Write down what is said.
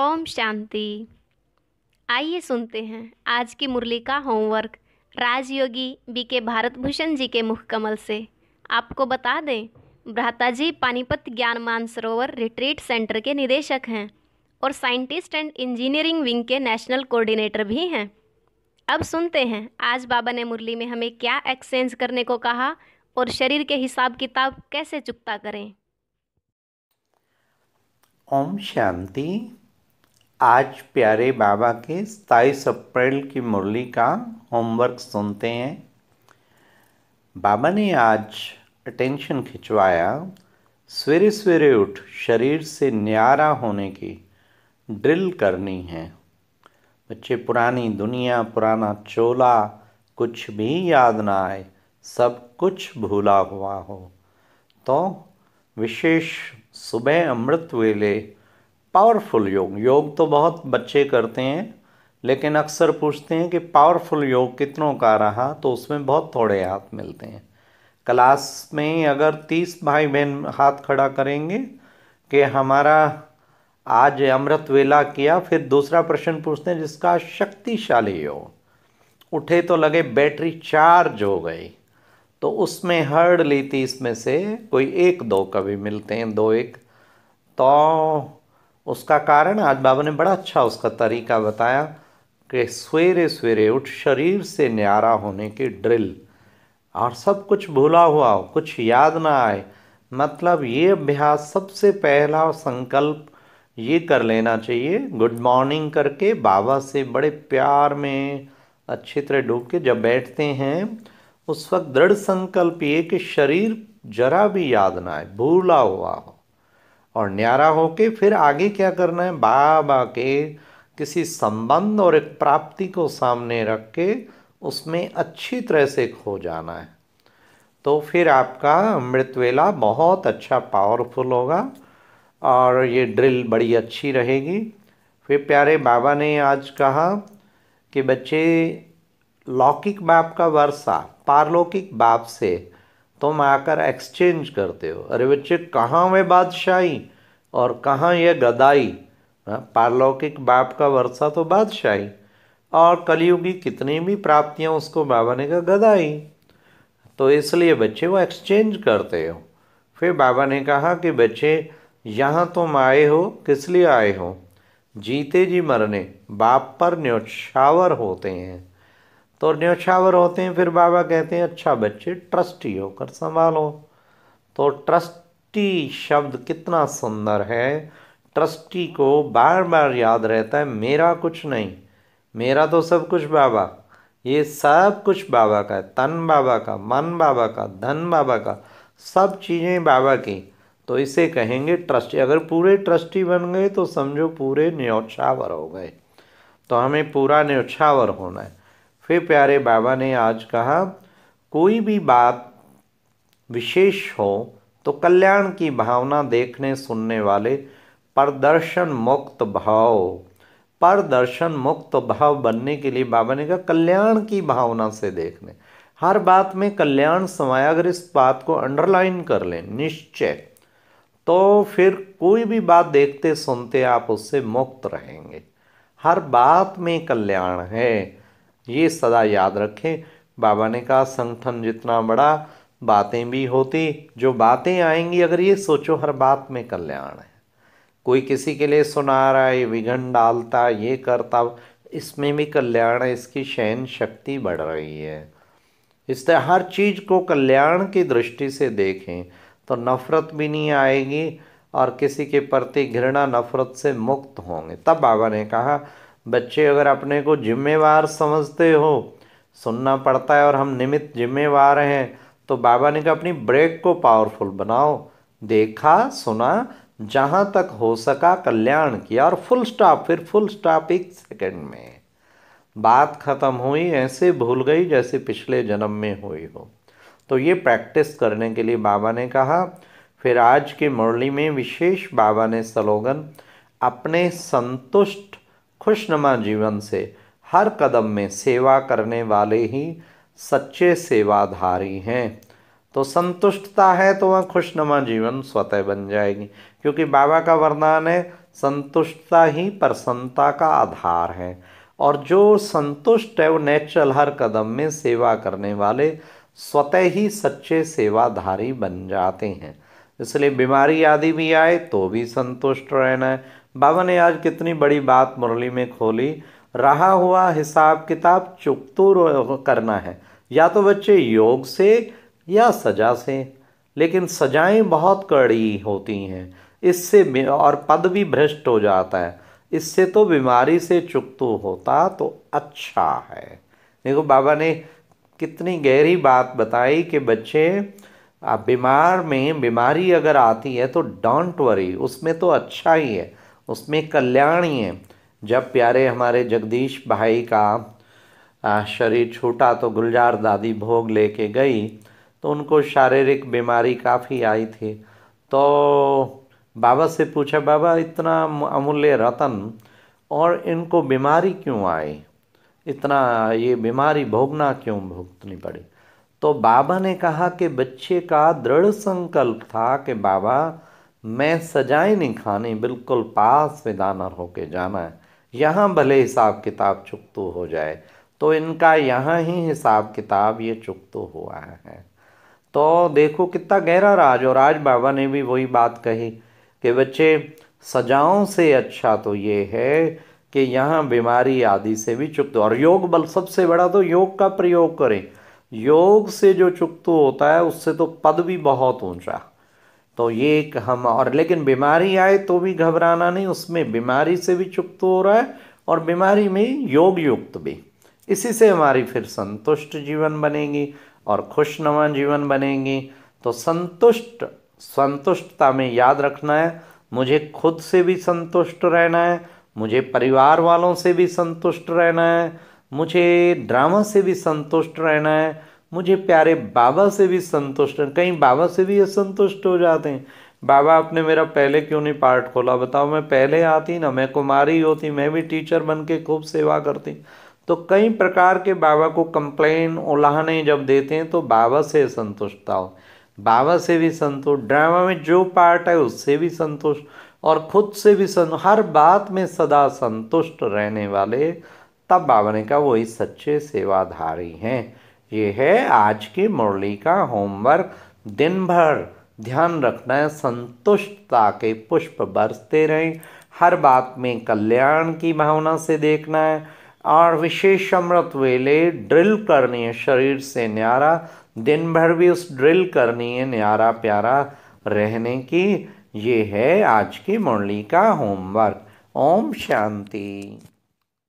ओम शांति आइए सुनते हैं आज की मुरली का होमवर्क राजयोगी बी के भारत भूषण जी के मुखकमल से आपको बता दें भ्राता जी पानीपत ज्ञान मानसरोवर रिट्रीट सेंटर के निदेशक हैं और साइंटिस्ट एंड इंजीनियरिंग विंग के नेशनल कोऑर्डिनेटर भी हैं अब सुनते हैं आज बाबा ने मुरली में हमें क्या एक्सचेंज करने को कहा और शरीर के हिसाब किताब कैसे चुकता करें ओम शांति आज प्यारे बाबा के सताईस अप्रैल की मुरली का होमवर्क सुनते हैं बाबा ने आज अटेंशन खिंचवाया सवेरे सवेरे उठ शरीर से न्यारा होने की ड्रिल करनी है बच्चे पुरानी दुनिया पुराना चोला कुछ भी याद ना आए सब कुछ भूला हुआ हो तो विशेष सुबह अमृत वेले पावरफुल योग योग तो बहुत बच्चे करते हैं लेकिन अक्सर पूछते हैं कि पावरफुल योग कितनों का रहा तो उसमें बहुत थोड़े हाथ मिलते हैं क्लास में अगर तीस भाई बहन हाथ खड़ा करेंगे कि हमारा आज अमृत वेला किया फिर दूसरा प्रश्न पूछते हैं जिसका शक्तिशाली योग उठे तो लगे बैटरी चार्ज हो गई तो उसमें हर्ड ली तीस में से कोई एक दो कभी मिलते हैं दो एक तो उसका कारण आज बाबा ने बड़ा अच्छा उसका तरीका बताया कि सवेरे सवेरे उठ शरीर से न्यारा होने की ड्रिल और सब कुछ भूला हुआ हो कुछ याद ना आए मतलब ये अभ्यास सबसे पहला संकल्प ये कर लेना चाहिए गुड मॉर्निंग करके बाबा से बड़े प्यार में अच्छी तरह डूब के जब बैठते हैं उस वक्त दृढ़ संकल्प ये कि शरीर जरा भी याद ना आए भूला हुआ हो और न्यारा होके फिर आगे क्या करना है बाबा के किसी संबंध और एक प्राप्ति को सामने रख के उसमें अच्छी तरह से खो जाना है तो फिर आपका अमृत वेला बहुत अच्छा पावरफुल होगा और ये ड्रिल बड़ी अच्छी रहेगी फिर प्यारे बाबा ने आज कहा कि बच्चे लौकिक बाप का वर्षा पारलौकिक बाप से तुम आकर एक्सचेंज करते हो अरे बच्चे कहाँ वे बादशाही और कहाँ ये गदाई हाँ, पारलौकिक बाप का वर्षा तो बादशाही और कलियुगी कितनी भी प्राप्तियाँ उसको बाबा ने कहा गदाई तो इसलिए बच्चे वो एक्सचेंज करते हो फिर बाबा ने कहा कि बच्चे यहाँ तुम आए हो किस लिए आए हो जीते जी मरने बाप पर न्योछावर होते हैं तो न्योछावर होते हैं फिर बाबा कहते हैं अच्छा बच्चे ट्रस्टी होकर संभालो तो ट्रस्टी शब्द कितना सुंदर है ट्रस्टी को बार बार याद रहता है मेरा कुछ नहीं मेरा तो सब कुछ बाबा ये सब कुछ बाबा का है तन बाबा का मन बाबा का धन बाबा का सब चीज़ें बाबा की तो इसे कहेंगे ट्रस्टी अगर पूरे ट्रस्टी बन गए तो समझो पूरे न्योछावर हो गए तो हमें पूरा न्योछावर होना है फिर प्यारे बाबा ने आज कहा कोई भी बात विशेष हो तो कल्याण की भावना देखने सुनने वाले प्रदर्शन मुक्त भाव प्रदर्शन मुक्त भाव बनने के लिए बाबा ने कहा कल्याण की भावना से देखने हर बात में कल्याण समाया अगर इस बात को अंडरलाइन कर लें निश्चय तो फिर कोई भी बात देखते सुनते आप उससे मुक्त रहेंगे हर बात में कल्याण है ये सदा याद रखें बाबा ने कहा संगठन जितना बड़ा बातें भी होती जो बातें आएंगी अगर ये सोचो हर बात में कल्याण है कोई किसी के लिए सुना रहा है विघन डालता ये करता इसमें भी कल्याण है इसकी शयन शक्ति बढ़ रही है इस तरह हर चीज़ को कल्याण की दृष्टि से देखें तो नफ़रत भी नहीं आएगी और किसी के प्रति घृणा नफ़रत से मुक्त होंगे तब बाबा ने कहा बच्चे अगर अपने को जिम्मेवार समझते हो सुनना पड़ता है और हम निमित्त जिम्मेवार हैं तो बाबा ने कहा अपनी ब्रेक को पावरफुल बनाओ देखा सुना जहाँ तक हो सका कल्याण किया और फुल स्टॉप फिर फुल स्टॉप एक सेकंड में बात खत्म हुई ऐसे भूल गई जैसे पिछले जन्म में हुई हो तो ये प्रैक्टिस करने के लिए बाबा ने कहा फिर आज के मुरली में विशेष बाबा ने स्लोगन अपने संतुष्ट खुशनुमा जीवन से हर कदम में सेवा करने वाले ही सच्चे सेवाधारी हैं तो संतुष्टता है तो वह खुशनुमा जीवन स्वतः बन जाएगी क्योंकि बाबा का वरदान है संतुष्टता ही प्रसन्नता का आधार है और जो संतुष्ट है वो नेचुरल हर कदम में सेवा करने वाले स्वतः ही सच्चे सेवाधारी बन जाते हैं इसलिए बीमारी आदि भी आए तो भी संतुष्ट रहना है बाबा ने आज कितनी बड़ी बात मुरली में खोली रहा हुआ हिसाब किताब चुकतू तो करना है या तो बच्चे योग से या सजा से लेकिन सजाएं बहुत कड़ी होती हैं इससे और पद भी भ्रष्ट हो जाता है इससे तो बीमारी से चुकतू तो होता तो अच्छा है देखो बाबा ने कितनी गहरी बात बताई कि बच्चे आप बीमार में बीमारी अगर आती है तो डोंट वरी उसमें तो अच्छा ही है उसमें है जब प्यारे हमारे जगदीश भाई का शरीर छूटा तो गुलजार दादी भोग लेके गई तो उनको शारीरिक बीमारी काफ़ी आई थी तो बाबा से पूछा बाबा इतना अमूल्य रतन और इनको बीमारी क्यों आई इतना ये बीमारी भोगना क्यों भुगतनी पड़ी तो बाबा ने कहा कि बच्चे का दृढ़ संकल्प था कि बाबा मैं सजाए नहीं खानी बिल्कुल पास में दानर होके जाना है यहाँ भले हिसाब किताब चुकतू हो जाए तो इनका यहाँ ही हिसाब किताब ये चुकतू हुआ है तो देखो कितना गहरा राज और राज बाबा ने भी वही बात कही कि बच्चे सजाओं से अच्छा तो ये है कि यहाँ बीमारी आदि से भी चुकतू और योग बल सबसे बड़ा तो योग का प्रयोग करें योग से जो चुकतू होता है उससे तो पद भी बहुत ऊंचा तो ये एक हम और लेकिन बीमारी आए तो भी घबराना नहीं उसमें बीमारी से भी चुप्त हो रहा है और बीमारी में योग युक्त भी इसी से हमारी फिर संतुष्ट जीवन बनेगी और खुशनुमा जीवन बनेगी तो संतुष्ट संतुष्टता में याद रखना है मुझे खुद से भी संतुष्ट रहना है मुझे परिवार वालों से भी संतुष्ट रहना है मुझे ड्रामा से भी संतुष्ट रहना है मुझे प्यारे बाबा से भी संतुष्ट कहीं बाबा से भी असंतुष्ट हो जाते हैं बाबा आपने मेरा पहले क्यों नहीं पार्ट खोला बताओ मैं पहले आती ना मैं कुमारी होती मैं भी टीचर बन के खूब सेवा करती तो कई प्रकार के बाबा को कंप्लेन उलाहने जब देते हैं तो बाबा से संतुष्टता हो बाबा से भी संतुष्ट ड्रामा में जो पार्ट है उससे भी संतुष्ट और खुद से भी संतुष्ट हर बात में सदा संतुष्ट रहने वाले तब बाबा ने कहा वही सच्चे सेवाधारी हैं ये है आज की मुरली का होमवर्क दिन भर ध्यान रखना है संतुष्टता के पुष्प बरसते रहें हर बात में कल्याण की भावना से देखना है और विशेष अमृत वेले ड्रिल करनी है शरीर से न्यारा दिन भर भी उस ड्रिल करनी है न्यारा प्यारा रहने की ये है आज की मुरली का होमवर्क ओम शांति